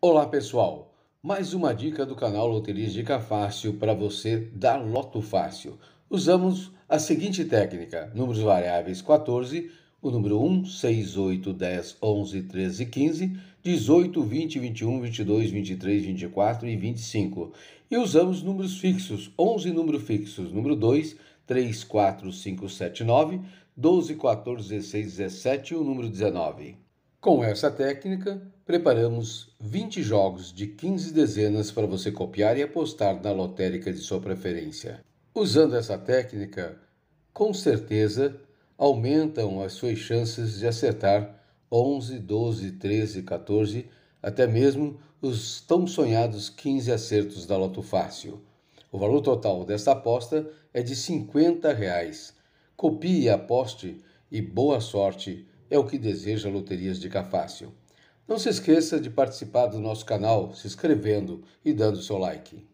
Olá pessoal, mais uma dica do canal Loterias Dica Fácil para você da Loto Fácil. Usamos a seguinte técnica: números variáveis 14, o número 1, 6, 8, 10, 11, 13, 15, 18, 20, 21, 22, 23, 24 e 25. E usamos números fixos: 11 números fixos, número 2, 3, 4, 5, 7, 9, 12, 14, 16, 17 e o número 19. Com essa técnica, preparamos 20 jogos de 15 dezenas para você copiar e apostar na lotérica de sua preferência. Usando essa técnica, com certeza aumentam as suas chances de acertar 11, 12, 13, 14, até mesmo os tão sonhados 15 acertos da Loto Fácil. O valor total desta aposta é de R$ 50. Reais. Copie e aposte e boa sorte! é o que deseja Loterias de Cafácio. Não se esqueça de participar do nosso canal se inscrevendo e dando seu like.